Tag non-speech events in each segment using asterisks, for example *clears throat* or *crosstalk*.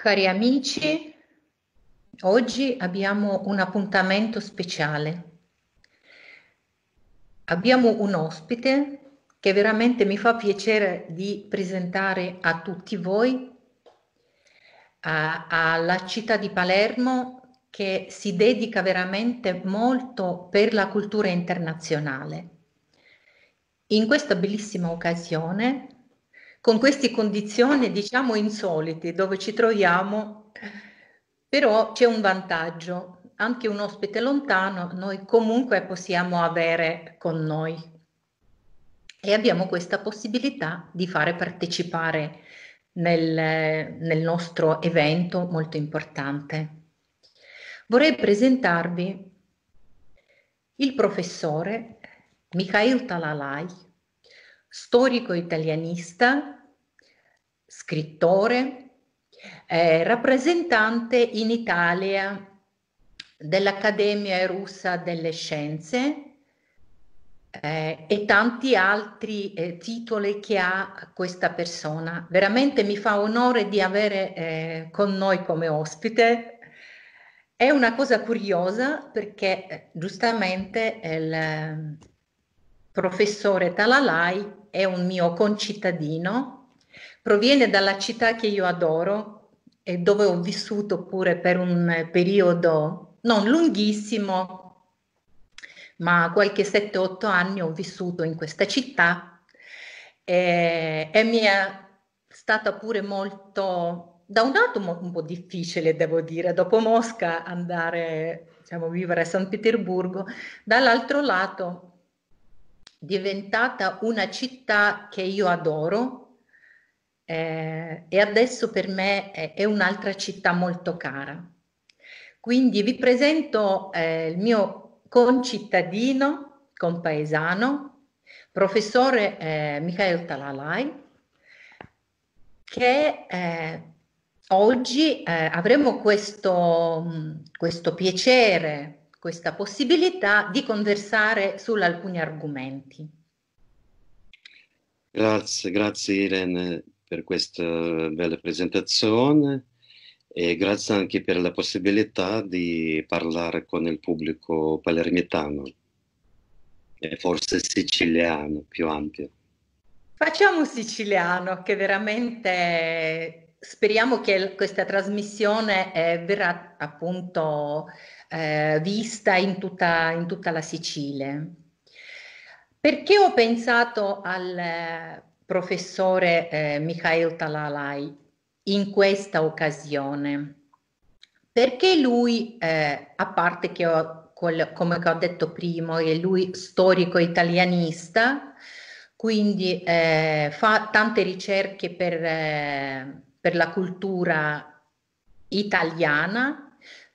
Cari amici, oggi abbiamo un appuntamento speciale. Abbiamo un ospite che veramente mi fa piacere di presentare a tutti voi, a, alla città di Palermo che si dedica veramente molto per la cultura internazionale. In questa bellissima occasione con queste condizioni diciamo insolite dove ci troviamo, però c'è un vantaggio, anche un ospite lontano noi comunque possiamo avere con noi e abbiamo questa possibilità di fare partecipare nel, nel nostro evento molto importante. Vorrei presentarvi il professore Mikhail Talalai storico italianista, scrittore, eh, rappresentante in Italia dell'Accademia russa delle scienze eh, e tanti altri eh, titoli che ha questa persona. Veramente mi fa onore di avere eh, con noi come ospite. È una cosa curiosa perché eh, giustamente il eh, professore Talalai è un mio concittadino, proviene dalla città che io adoro e dove ho vissuto pure per un eh, periodo non lunghissimo, ma qualche 7-8 anni ho vissuto in questa città e, e mi è stata pure molto, da un lato un po' difficile devo dire, dopo Mosca andare, diciamo, vivere a San Pietroburgo, dall'altro lato diventata una città che io adoro eh, e adesso per me è, è un'altra città molto cara. Quindi vi presento eh, il mio concittadino, compaesano, professore eh, Michael Talalai, che eh, oggi eh, avremo questo, questo piacere questa possibilità di conversare su alcuni argomenti. Grazie, grazie Irene per questa bella presentazione e grazie anche per la possibilità di parlare con il pubblico palermitano e forse siciliano più ampio. Facciamo siciliano che veramente speriamo che questa trasmissione eh, verrà appunto eh, vista in tutta, in tutta la Sicilia. Perché ho pensato al eh, professore eh, Mikhail Talalai in questa occasione? Perché lui, eh, a parte che ho, col, come ho detto prima, è lui storico italianista, quindi eh, fa tante ricerche per, eh, per la cultura italiana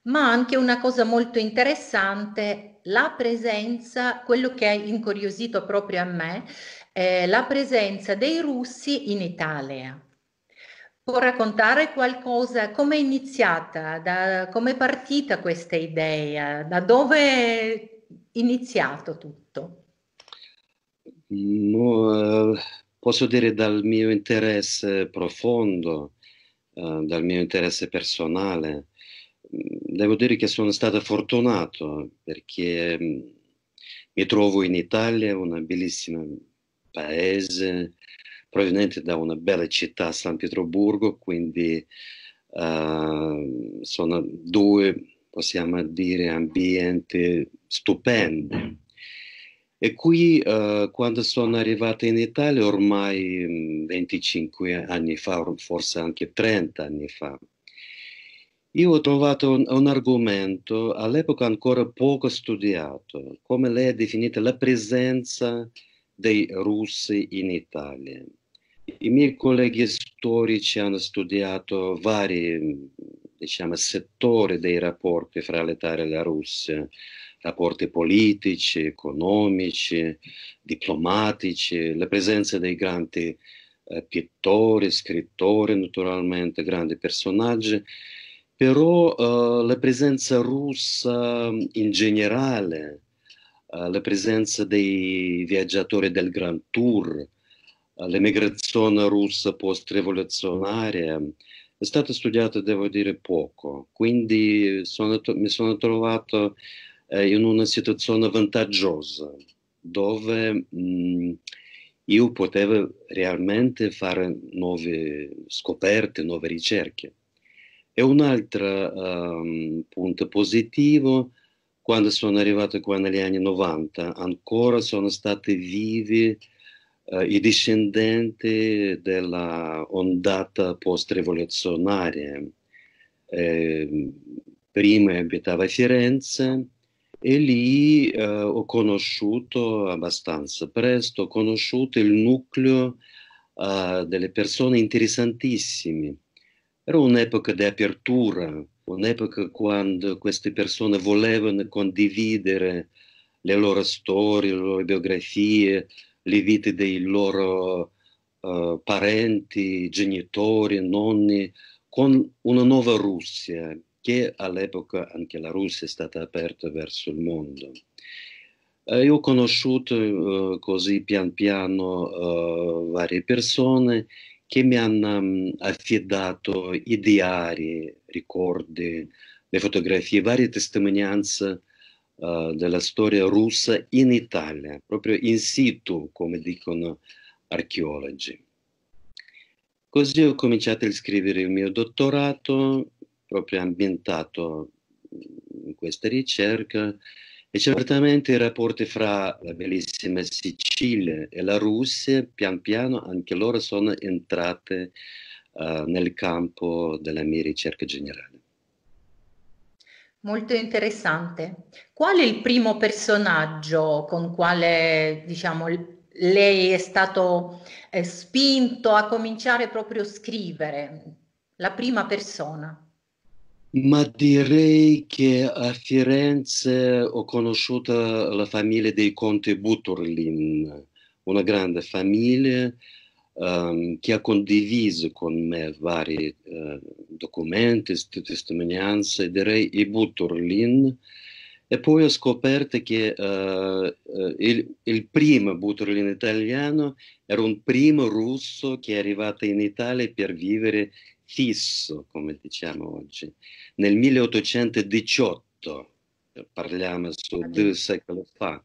ma anche una cosa molto interessante, la presenza, quello che ha incuriosito proprio a me, eh, la presenza dei russi in Italia. Può raccontare qualcosa, come è iniziata, da, come è partita questa idea, da dove è iniziato tutto? No, mm, eh, posso dire dal mio interesse profondo, eh, dal mio interesse personale devo dire che sono stato fortunato perché mi trovo in Italia, un bellissimo paese, proveniente da una bella città, San Pietroburgo, quindi uh, sono due, possiamo dire, ambienti stupendi. E qui, uh, quando sono arrivato in Italia, ormai 25 anni fa, forse anche 30 anni fa, io ho trovato un, un, argomento all'epoca ancora poco studiato, come lei ha definito la presenza dei russi in Italia. I miei colleghi storici hanno studiato vari diciamo, settori dei rapporti fra l'Italia e la Russia, rapporti politici, economici, diplomatici, la presenza dei grandi eh, pittori, scrittori naturalmente, grandi personaggi però uh, la presenza russa in generale, uh, la presenza dei viaggiatori del Grand Tour, eh, l'emigrazione russa post-rivoluzionaria è stata studiata, devo dire, poco. Quindi sono mi sono trovato in una situazione vantaggiosa dove mh, mm, io potevo realmente fare nuove scoperte, nuove ricerche. E un altro um, punto positivo, quando sono arrivato qua negli anni 90, ancora sono stati vivi uh, i discendenti della ondata post-rivoluzionaria. Eh, prima abitava a Firenze e lì eh, ho conosciuto abbastanza presto, ho conosciuto il nucleo eh, delle persone interessantissime era un'epoca di apertura, un'epoca quando queste persone volevano condividere le loro storie, le loro biografie, le vite dei loro uh, parenti, genitori, nonni, con una nuova Russia, che all'epoca anche la Russia è stata aperta verso il mondo. Eh, io ho conosciuto eh, così pian piano eh, varie persone che mi hanno ehm, affidato i diari, ricordi, le fotografie, varie testimonianze uh, della storia russa in Italia, proprio in situ, come dicono archeologi. Così ho cominciato a scrivere il mio dottorato, proprio ambientato in questa ricerca, e certamente i rapporti fra la bellissima Sicilia e la Russia, pian piano anche loro sono entrate uh, nel campo della mia ricerca generale. Molto interessante. Qual è il primo personaggio con quale, diciamo, lei è stato eh, spinto a cominciare proprio a scrivere? La prima persona? Ma direi che a Firenze ho conosciuto la famiglia dei Conte Butterlin, una grande famiglia um, che ha condiviso con me vari uh, documenti, testimonianze, direi i Butterlin. E poi ho scoperto che uh, il, il, primo Butterlin italiano era un primo russo che è arrivato in Italia per vivere fisso, come diciamo oggi. Nel 1818, parliamo su ah, due secoli fa,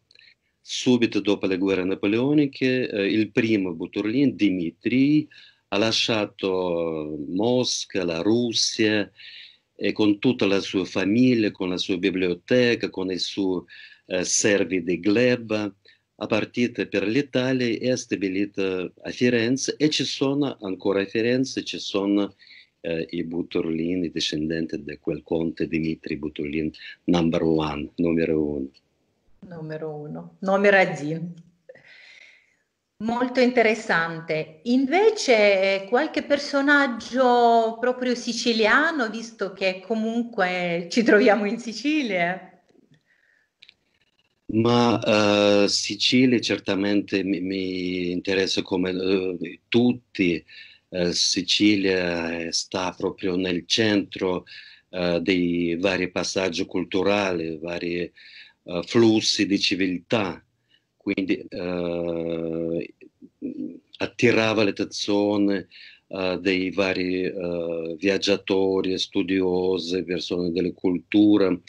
subito dopo le guerre napoleoniche, eh, il primo Buturlin, Dimitri, ha lasciato Mosca, la Russia, e con tutta la sua famiglia, con la sua biblioteca, con i suoi eh, servi di gleba, ha partito per l'Italia e è stabilito a Firenze e ci sono ancora a Firenze, ci sono eh, i Butturlin, i discendenti di quel conte Dimitri Butturlin, number one, numero uno. Numero uno, numero один. Molto interessante. Invece qualche personaggio proprio siciliano, visto che comunque ci troviamo in Sicilia? Ma uh, eh, Sicilia certamente mi, mi interessa come uh, tutti eh, Sicilia eh, sta proprio nel centro eh, dei vari passaggi culturali, vari flussi di civiltà, quindi attirava l'attenzione dei vari viaggiatori, studiosi, persone delle culture.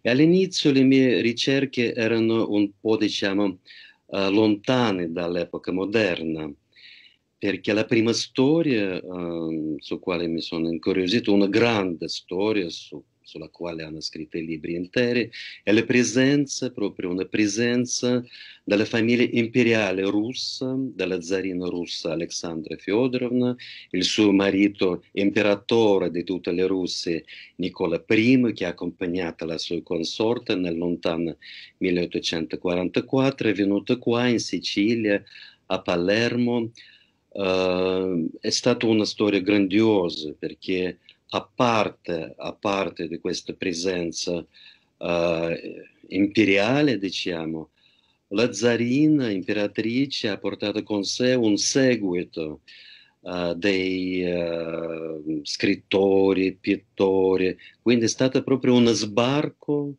E all'inizio le mie ricerche erano un po', diciamo, lontane dall'epoca moderna perché la prima storia um, su quale mi sono incuriosito, una grande storia su, sulla quale hanno scritto i libri interi, è la presenza, proprio una presenza della famiglia imperiale russa, della zarina russa Alexandra Fyodorovna, il suo marito imperatore di tutte le russe Nicola I, che ha accompagnato la sua consorte nel lontano 1844, è venuto qua in Sicilia, a Palermo, Uh, è stata una storia grandiosa perché a parte, a parte di questa presenza uh, imperiale, diciamo, la zarina imperatrice ha portato con sé un seguito uh, dei eh, scrittori, pittori, quindi è stato proprio uno sbarco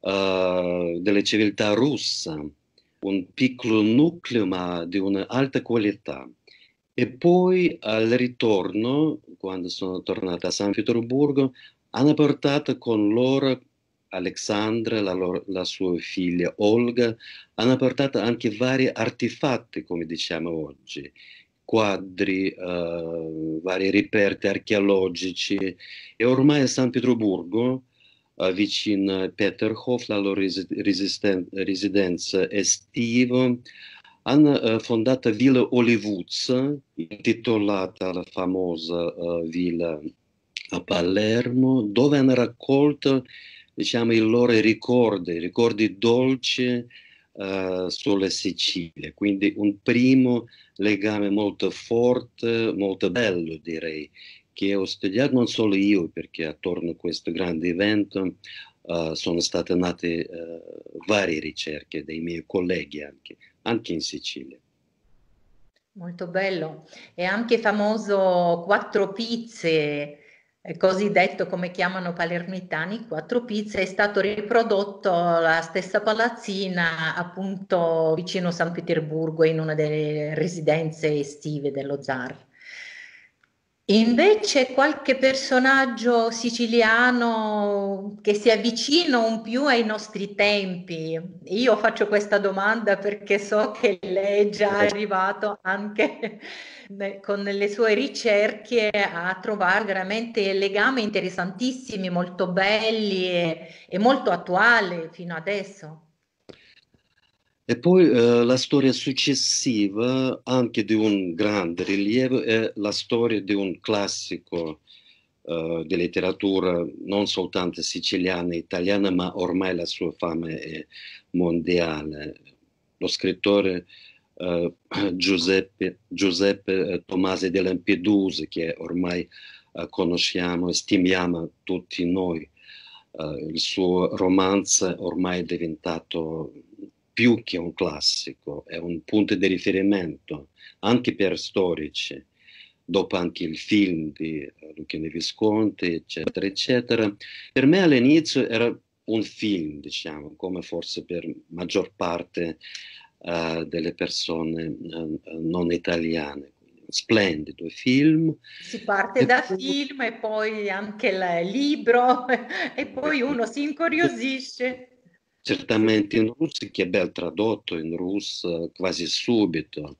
della civiltà russa, un piccolo nucleo ma di un'alta qualità. E poi al ritorno, quando sono tornata a San Pietroburgo, hanno portato con loro Alexandra, la, loro, la sua figlia Olga, hanno portato anche vari artefatti, come diciamo oggi, quadri, uh, vari reperti archeologici. E ormai a San Pietroburgo, uh, vicino a Peterhof, la loro residen- residenza estiva, hanno eh, fondato Villa Hollywoods, intitolata la famosa eh, villa a Palermo, dove hanno raccolto diciamo, i loro ricordi, ricordi dolci uh, eh, sulla Sicilia. Quindi un primo legame molto forte, molto bello direi, che ho studiato non solo io, perché attorno a questo grande evento uh, sono state nate uh, varie ricerche dei miei colleghi anche anche in Sicilia. Molto bello. È anche famoso quattro pizze, cosiddetto come chiamano palermitani, quattro pizze, è stato riprodotto la stessa palazzina appunto vicino a San Pietroburgo in una delle residenze estive dello zar. Invece qualche personaggio siciliano che si avvicina un più ai nostri tempi. Io faccio questa domanda perché so che lei è già eh. arrivato anche *laughs* con le sue ricerche a trovare veramente legami interessantissimi, molto belli e, e molto attuali fino adesso. E poi eh, la storia successiva, anche di un grande rilievo, è la storia di un classico eh, di letteratura non soltanto siciliana e italiana, ma ormai la sua fama è mondiale. Lo scrittore eh, *clears throat* Giuseppe, Giuseppe eh, Tomasi de Lampedusa, che ormai eh, conosciamo e stimiamo tutti noi. Eh, il suo romanzo ormai è diventato più che un classico, è un punto di riferimento anche per storici. Dopo anche il film di eh, Luchino Visconti, eccetera, eccetera. Per me all'inizio era un film, diciamo, come forse per maggior parte uh, delle persone uh, non italiane. Splendido film. Si parte e da poi... film e poi anche il libro *laughs* e poi uno si incuriosisce Certamente in russo che è ben tradotto, in russo quasi subito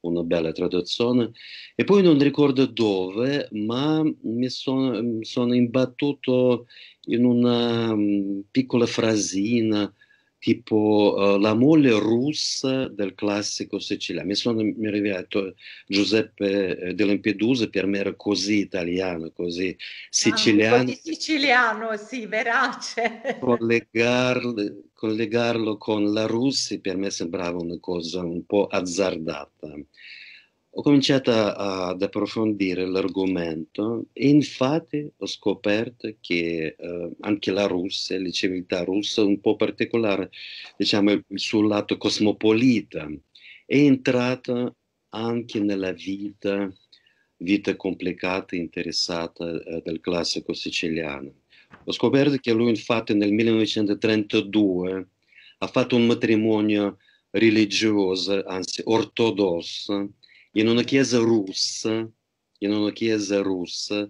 una bella traduzione. E poi non ricordo dove, ma mi sono, sono imbattuto in una mm, piccola frasina tipo uh, la moglie russa del classico siciliano. Mi sono mi arrivato Giuseppe eh, De Lampedusa, per me era così italiano, così siciliano. Ah, siciliano, sì, verace. *laughs* Collegarlo, collegarlo con la Russia per me sembrava una cosa un po' azzardata ho cominciato a, ad approfondire l'argomento e infatti ho scoperto che eh, anche la Russia, la civiltà russa, un po' particolare, diciamo il suo lato cosmopolita, è entrata anche nella vita, vita complicata e interessata eh, del classico siciliano. Ho scoperto che lui infatti nel 1932 ha fatto un matrimonio religioso, anzi ortodosso, in una chiesa russa, in una chiesa russa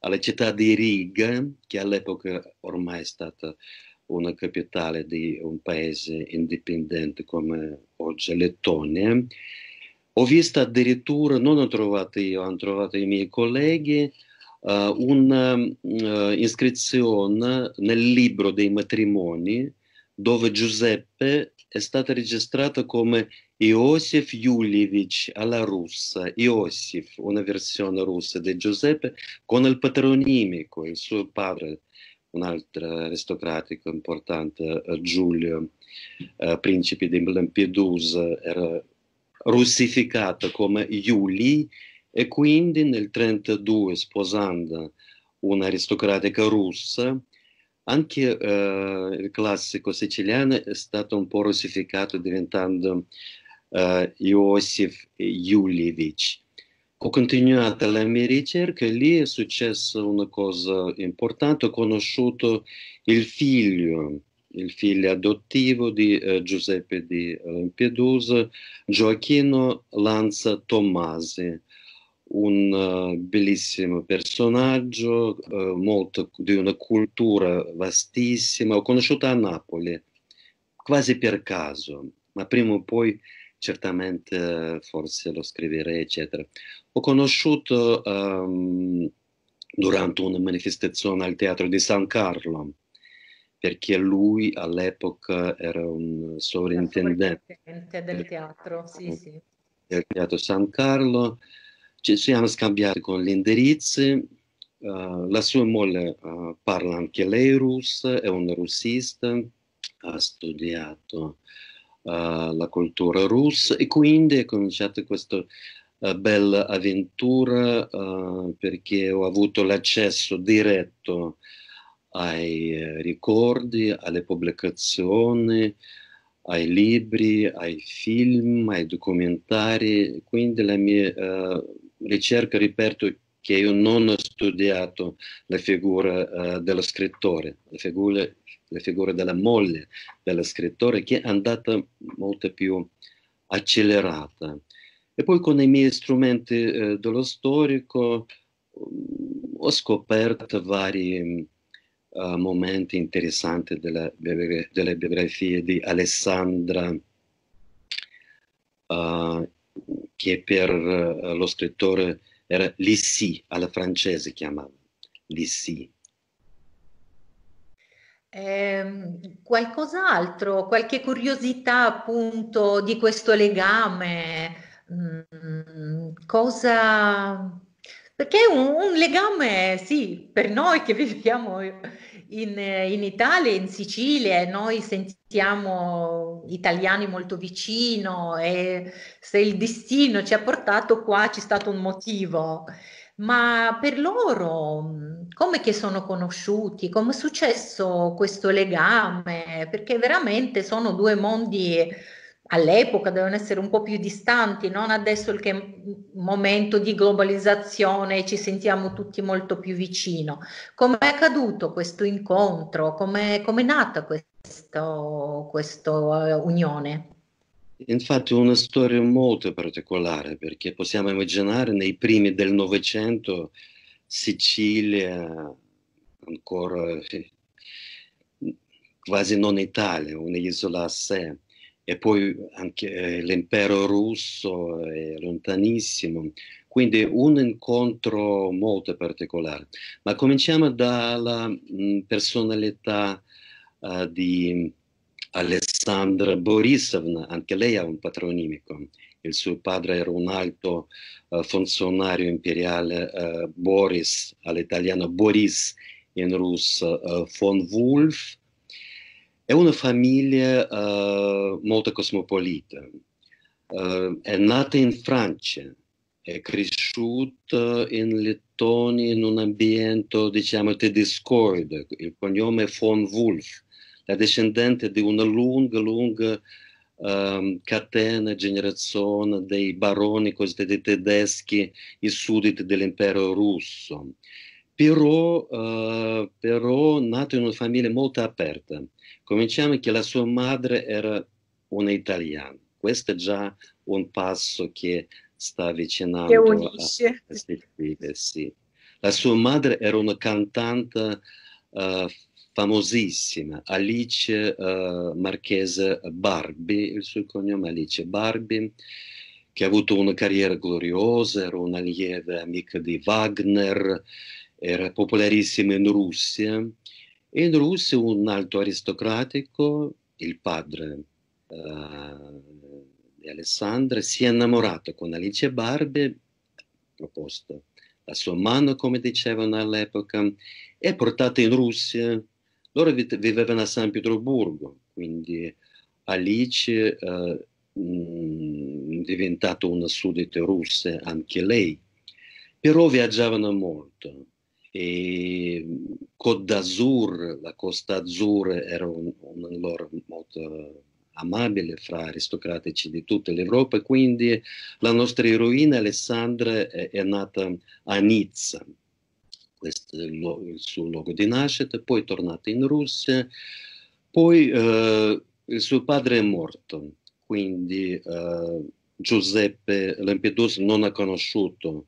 alla città di Riga, che all'epoca ormai è stata una capitale di un paese indipendente come oggi Lettonia. Ho visto addirittura, non ho trovato io, hanno trovato i miei colleghi, uh, eh, un'iscrizione eh, uh, nel libro dei matrimoni dove Giuseppe è stata registrata come Iosif Julievich alla russa, Iosif, una versione russa di Giuseppe, con il patronimico, il suo padre, un altro aristocratico importante, Giulio, eh, principe di Lampedusa, era russificato come Iuli e quindi nel 1932, sposando un'aristocratica russa, anche eh, il classico siciliano è stato un po' rossificato diventando eh, Iosif Julievich. Ho continuato la mia ricerca e lì è successa una cosa importante, ho conosciuto il figlio il figlio adottivo di eh, Giuseppe di eh, Lampedusa, Gioacchino Lanza Tommasi, un eh, bellissimo personaggio, uh, molto, di una cultura vastissima. Ho conosciuto a Napoli quasi per caso, ma prima o poi certamente forse lo scriverei, eccetera. Ho conosciuto um, durante una manifestazione al teatro di San Carlo, perché lui all'epoca era un sovrintendente del teatro, sì, sì. del teatro San Carlo ci siamo scambiati con gli indirizzi, uh, la sua moglie uh, parla anche lei russa, è un russista, ha studiato uh, la cultura russa e quindi è cominciata questa uh, bella avventura uh, perché ho avuto l'accesso diretto ai ricordi, alle pubblicazioni, ai libri, ai film, ai documentari, quindi la mia uh, ricerca, ripeto, che io non ho studiato la figura uh, eh, dello scrittore, la figura, la figura, della moglie dello scrittore, che è andata molto più accelerata. E poi con i miei strumenti uh, dello storico um, ho scoperto vari uh, momenti interessanti della, della biografia di Alessandra uh, che per eh, lo scrittore era Lissi, alla francese chiamava, Lissi. Eh, qualcos'altro, qualche curiosità appunto di questo legame? Mm, cosa... Perché è un, un legame, sì, per noi che viviamo in, in Italia, in Sicilia, noi sentiamo italiani molto vicino e se il destino ci ha portato qua c'è stato un motivo. Ma per loro come che sono conosciuti, come è successo questo legame? Perché veramente sono due mondi all'epoca dovevano essere un po' più distanti, non adesso che è un momento di globalizzazione ci sentiamo tutti molto più vicino. Come è accaduto questo incontro? Come è nata questa eh, unione? Infatti una storia molto particolare perché possiamo immaginare nei primi del Novecento Sicilia ancora quasi non Italia, un'isola a sé e poi anche eh, l'impero russo è lontanissimo, quindi un incontro molto particolare. Ma cominciamo dalla mh, mm, personalità uh, di Alessandra Borisovna, anche lei ha un patronimico, il suo padre era un alto uh, funzionario imperiale uh, Boris, all'italiano Boris in russo, von Wolf, è una famiglia uh, molto cosmopolita. Uh, è nata in Francia, è cresciuta in Lettonia in un ambiente, diciamo, tedescoide. Il cognome è von Wolf, la discendente di una lunga, lunga um, catena, generazione dei baroni cosiddetti tedeschi i sudditi dell'impero russo. Però, uh, però nato in una famiglia molto aperta, Cominciamo che la sua madre era una italiana. Questo è già un passo che sta avvicinando che unisce. a Cecilia, sì. La sua madre era una cantante uh, famosissima, Alice uh, Marchese Barbi, il suo cognome Alice Barbi, che ha avuto una carriera gloriosa, era una lieve amica di Wagner, era popolarissima in Russia in Russia un alto aristocratico, il padre uh, di Alessandra, si è innamorato con Alice Barbe, proposto la sua mano, come dicevano all'epoca, è portata in Russia. Loro vivevano a San Pietroburgo, quindi Alice è eh, uh, mm, diventata una suddita russa anche lei, però viaggiavano molto e Côte d'Azur, la Costa Azzurra era un, un allora molto amabile fra aristocratici di tutta l'Europa, quindi la nostra eroina Alessandra è, è nata a Nizza, questo è il, suo luogo di nascita, poi è tornata in Russia, poi eh, il suo padre è morto, quindi eh, Giuseppe Lampedusa non ha conosciuto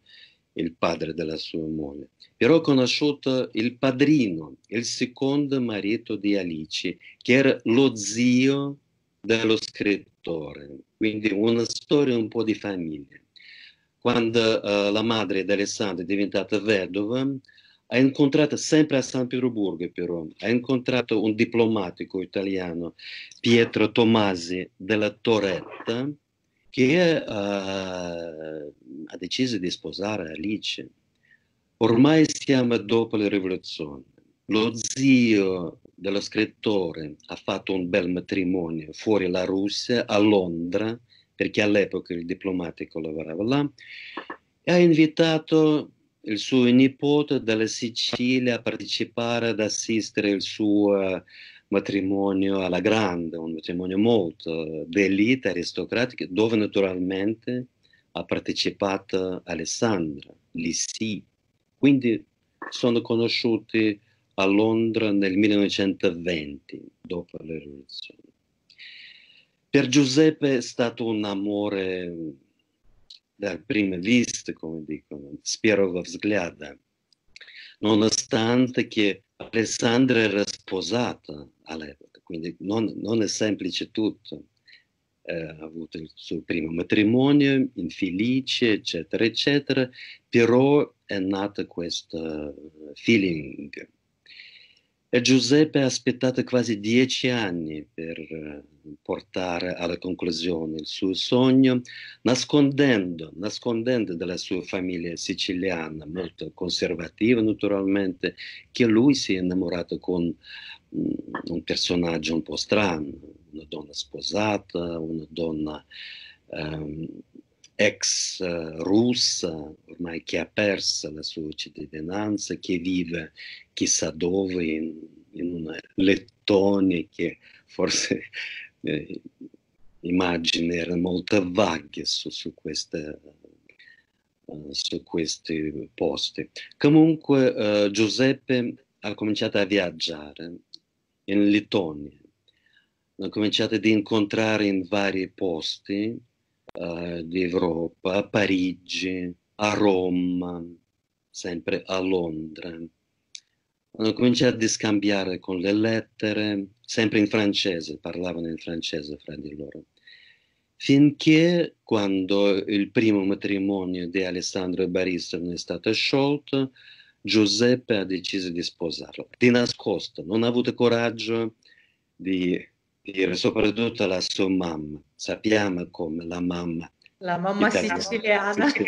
il padre della sua moglie, però ho conosciuto il padrino, il secondo marito di Alice, che era lo zio dello scrittore, quindi una storia un po' di famiglia. Quando uh, la madre di Alessandro è diventata vedova, ha incontrato sempre a San Pietroburgo però, ha incontrato un diplomatico italiano, Pietro Tomasi della Toretta, che uh, ha deciso di sposare Alice. Ormai siamo dopo la rivoluzione. Lo zio dello scrittore ha fatto un bel matrimonio fuori la Russia, a Londra, perché all'epoca il diplomatico lavorava là, e ha invitato il suo nipote dalla Sicilia a partecipare ad assistere il suo matrimonio alla grande, un matrimonio molto eh, d'elite aristocratica, dove naturalmente ha partecipato Alessandra Lissi. Quindi sono conosciuti a Londra nel 1920, dopo la rivoluzione. Per Giuseppe è stato un amore mm, dal primo visto, come dicono, spero во взгляда nonostante che Alessandra era sposata all'epoca, quindi non, non è semplice tutto. Eh, ha avuto il suo primo matrimonio, infelice, eccetera, eccetera, però è nato questo feeling. E Giuseppe ha aspettato quasi dieci anni per eh, portare alla conclusione il suo sogno, nascondendo, nascondendo dalla sua famiglia siciliana, molto conservativa naturalmente, che lui si è innamorato con um, un personaggio un po' strano, una donna sposata, una donna um, ex eh, russa, ormai che ha perso la sua cittadinanza, che vive chissà dove, in, in una Lettonia che forse eh, immagini erano molto vaghe su, su, questa, uh, eh, su questi posti. Comunque uh, Giuseppe ha cominciato a viaggiare in Lettonia, ha cominciato ad incontrare in vari posti uh, eh, d'Europa, a Parigi, a Roma, sempre a Londra hanno cominciato a scambiare con le lettere, sempre in francese, parlavano in francese fra di loro, finché quando il primo matrimonio di Alessandro e Barista non è stato sciolto, Giuseppe ha deciso di sposarlo, di nascosto, non ha avuto coraggio di dire soprattutto alla sua mamma, sappiamo come la mamma. La mamma italiana, siciliana. *laughs*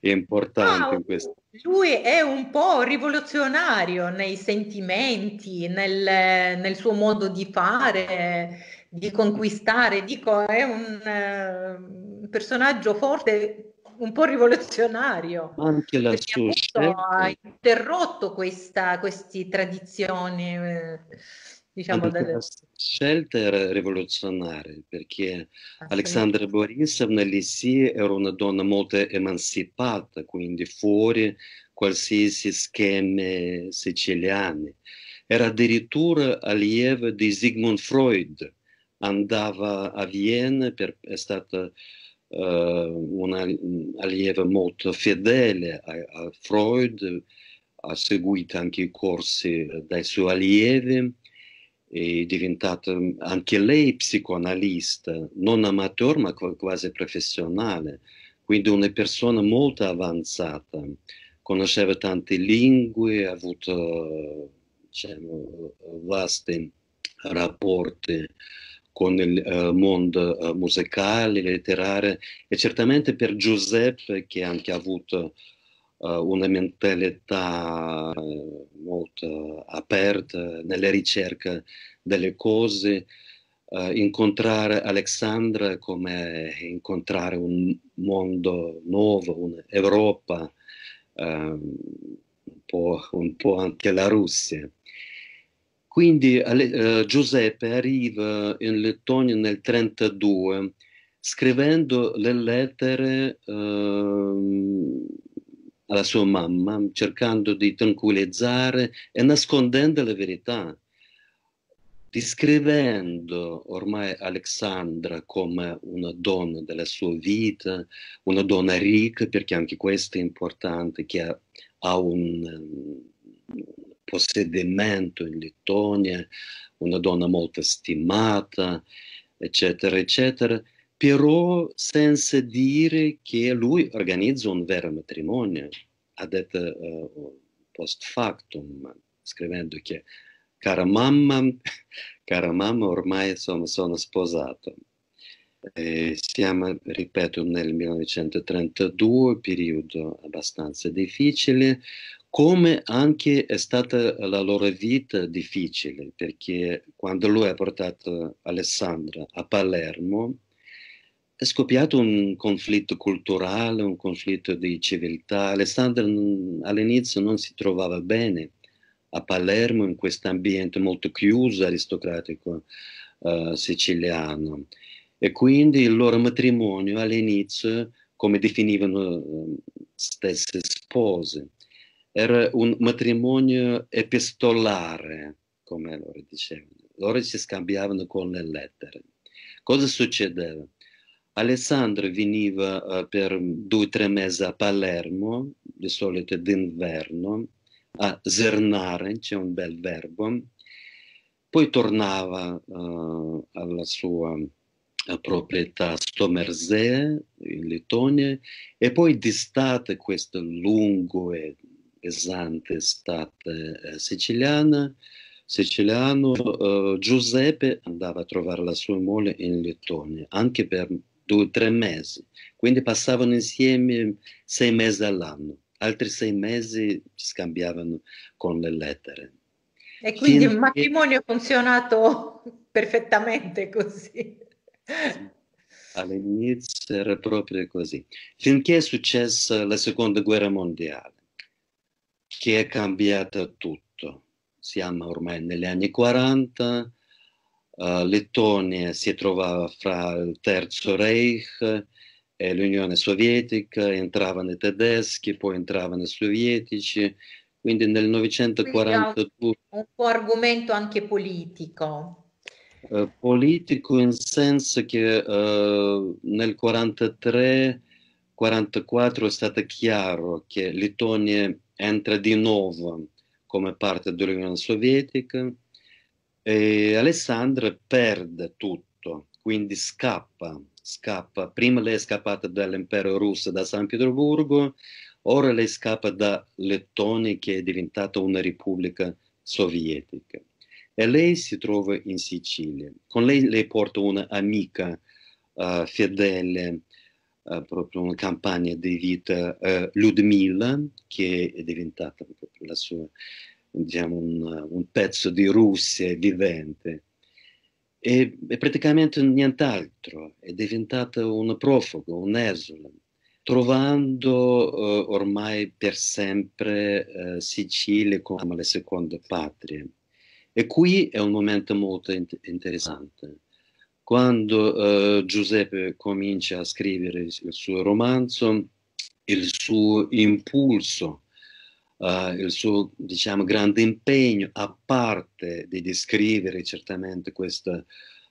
è importante. Wow, questo. Lui è un po' rivoluzionario nei sentimenti, nel, nel suo modo di fare, di conquistare. Dico, è un uh, personaggio forte un po' rivoluzionario. Anche la sua ha interrotto questa, queste tradizioni. Eh, diciamo delle... scelta era rivoluzionaria perché Alexandra Borisovna lì era una donna molto emancipata, quindi fuori qualsiasi schema siciliano. Era addirittura allieva di Sigmund Freud, andava a Vienna, per, è stata uh, una mm, allieva molto fedele a, a Freud, ha seguito anche i corsi eh, dai suoi allievi è diventata mm, anche lei psicoanalista, non amateur ma quasi professionale, quindi una persona molto avanzata, conosceva tante lingue, ha avuto diciamo, vasti rapporti con il eh, mondo eh, musicale, letterario e certamente per Giuseppe che anche ha avuto eh, una mentalità eh, molto aperta nella ricerca delle cose. Uh, incontrare Alexandra come incontrare un mondo nuovo, un'Europa, uh, un, po', un, po', anche la Russia. Quindi uh, Giuseppe arriva in Lettonia nel 1932 scrivendo le lettere ehm, alla sua mamma, cercando di tranquillizzare e nascondendo la verità, descrivendo ormai Alexandra come una donna della sua vita, una donna ricca, perché anche questo è importante, che ha, ha un um, possedimento in Lettonia, una donna molto stimata, eccetera, eccetera però senza dire che lui organizza un vero matrimonio, ha detto eh, uh, post factum, scrivendo che cara mamma, *laughs* cara mamma ormai insomma, sono sposato. E siamo, ripeto, nel 1932, periodo abbastanza difficile, come anche è stata la loro vita difficile, perché quando lui ha portato Alessandra a Palermo, è scoppiato un conflitto culturale, un conflitto di civiltà. Alessandro all'inizio non si trovava bene a Palermo in questo ambiente molto chiuso, aristocratico uh, siciliano. E quindi il loro matrimonio all'inizio, come definivano ehm, stesse spose, era un matrimonio epistolare, come loro dicevano. Loro si scambiavano con le lettere. Cosa succedeva? Alessandro veniva eh, per due o tre mesi a Palermo, di solito d'inverno, a zernare, c'è un bel verbo, poi tornava uh, alla sua eh, proprietà Stomerzee in Lettonia e poi d'estate, questa lunga e pesante estate siciliana, siciliano, uh, Giuseppe andava a trovare la sua moglie in Lettonia, anche per due, o tre mesi. Quindi passavano insieme sei mesi all'anno, altri sei mesi si scambiavano con le lettere. E quindi Fino il matrimonio ha che... funzionato *laughs* perfettamente così. All'inizio era proprio così, finché è successa la seconda guerra mondiale, che è cambiata tutto. Siamo ormai negli anni 40, Uh, Lettonia si trovava fra il Terzo Reich e l'Unione Sovietica, entravano i tedeschi, poi entravano i sovietici, quindi nel 1942... un po' argomento anche politico. Eh, politico in senso che uh, nel 1943-1944 è stato chiaro che Lettonia entra di nuovo come parte dell'Unione Sovietica, e Alessandra perde tutto, quindi scappa, scappa. Prima lei è scappata dall'impero russo, da San Pietroburgo, ora lei scappa da Lettonia che è diventata una repubblica sovietica. E lei si trova in Sicilia. Con lei lei porta un'amica uh, eh, fedele, uh, proprio una campagna di vita, uh, eh, Ludmilla, che è diventata proprio la sua diciamo, un, un, pezzo di Russia vivente. E, e praticamente nient'altro, è diventata un profugo, un esule, trovando uh, ormai per sempre uh, Sicilia come la seconda patria. E qui è un momento molto in- interessante. Quando uh, Giuseppe comincia a scrivere il suo romanzo, il suo impulso eh, il suo diciamo, grande impegno, a parte di descrivere certamente questa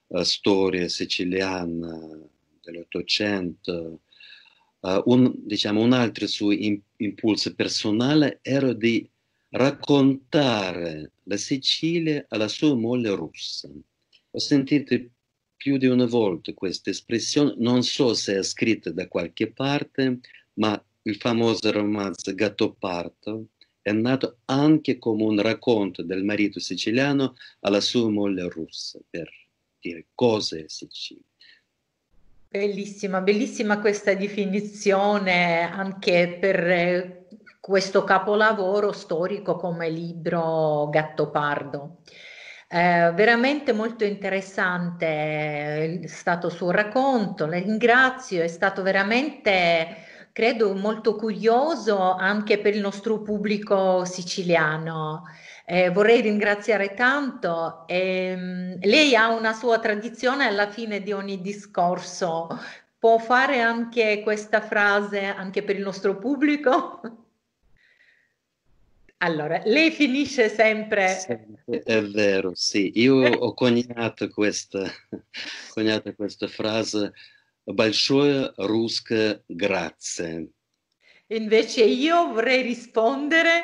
eh, storia siciliana dell'Ottocento, eh, un, diciamo, un, altro suo in, impulso personale era di raccontare la Sicilia alla sua moglie russa. Ho sentito più di una volta questa espressione, non so se è scritta da qualche parte, ma il famoso romanzo Gattoparto è nato anche come un racconto del marito siciliano alla sua moglie russa, per dire cosa è Sicilia. Bellissima, bellissima questa definizione anche per eh, questo capolavoro storico come libro Gattopardo. Eh, veramente molto interessante eh, è stato il suo racconto, la ringrazio, è stato veramente credo molto curioso anche per il nostro pubblico siciliano. Eh, vorrei ringraziare tanto. Eh, lei ha una sua tradizione alla fine di ogni discorso. Può fare anche questa frase anche per il nostro pubblico? *laughs* Allora, lei finisce sempre. Sì, è vero, sì. Io ho coniato questa, *laughs* coniato questa frase большое русское grazie. Invece io vorrei rispondere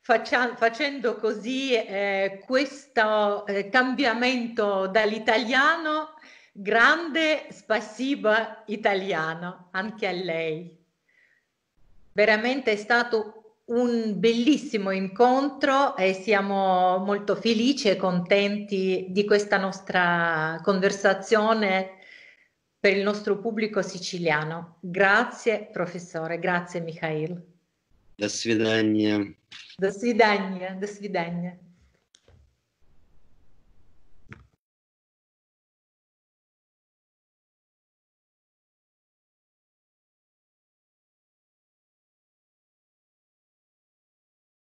facendo così eh, questo eh, cambiamento dall'italiano grande spasiba italiano anche a lei. Veramente è stato un bellissimo incontro e siamo molto felici e contenti di questa nostra conversazione per il nostro pubblico siciliano. Grazie professore, grazie Mikhail. До свидания. До свидания, до свидания.